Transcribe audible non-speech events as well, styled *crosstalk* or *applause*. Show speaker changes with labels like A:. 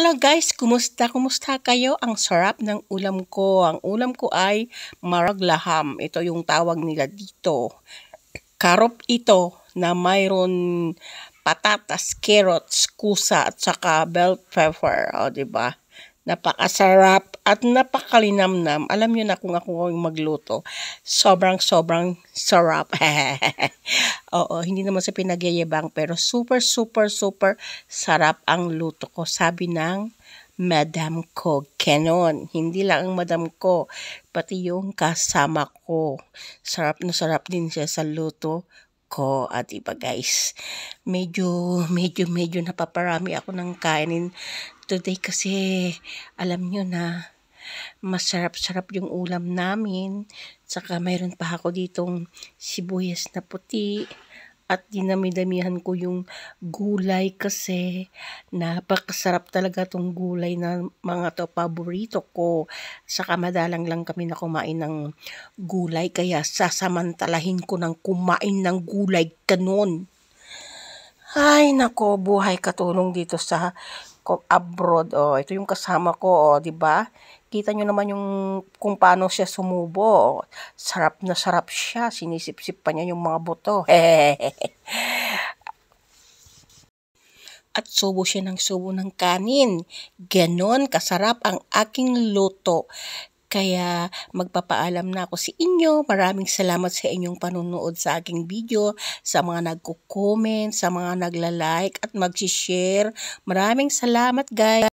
A: Hello guys, kumusta? Kumusta kayo? Ang sarap ng ulam ko. Ang ulam ko ay maraglaham. Ito yung tawag nila dito. Karop ito na mayroon patatas, carrots, kusa at saka bell pepper. O, ba? Diba? Napakasarap at napakalinamnam. Alam niyo na kung ako yung magluto, sobrang sobrang sarap. *laughs* Oo, hindi naman sa pinagyayabang pero super super super sarap ang luto ko. Sabi ng Madam ko, Kenon. Hindi lang ang Madam ko, pati yung kasama ko. Sarap na sarap din siya sa luto ko at iba guys. Medyo, medyo, medyo napaparami ako ng kainin today kasi alam nyo na masarap-sarap yung ulam namin. Saka mayroon pa ako ditong sibuyas na puti at dinamidamihan ko yung gulay kasi napakasarap talaga tong gulay na mga to paborito ko. Saka madalang lang kami na kumain ng gulay kaya sasamantalahin ko ng kumain ng gulay kanon. Ay, nako, buhay katulong dito sa abroad. Oh, ito yung kasama ko, oh, 'di ba? Kita nyo naman yung kung paano siya sumubo. Sarap na sarap siya, Sinisipsip sip pa niya yung mga buto. *laughs* At subo siya ng subo ng kanin. Ganon kasarap ang aking luto. Kaya magpapaalam na ako sa inyo. Maraming salamat sa inyong panunood sa aking video, sa mga nagko-comment, sa mga nagla-like at mag-share. Maraming salamat guys.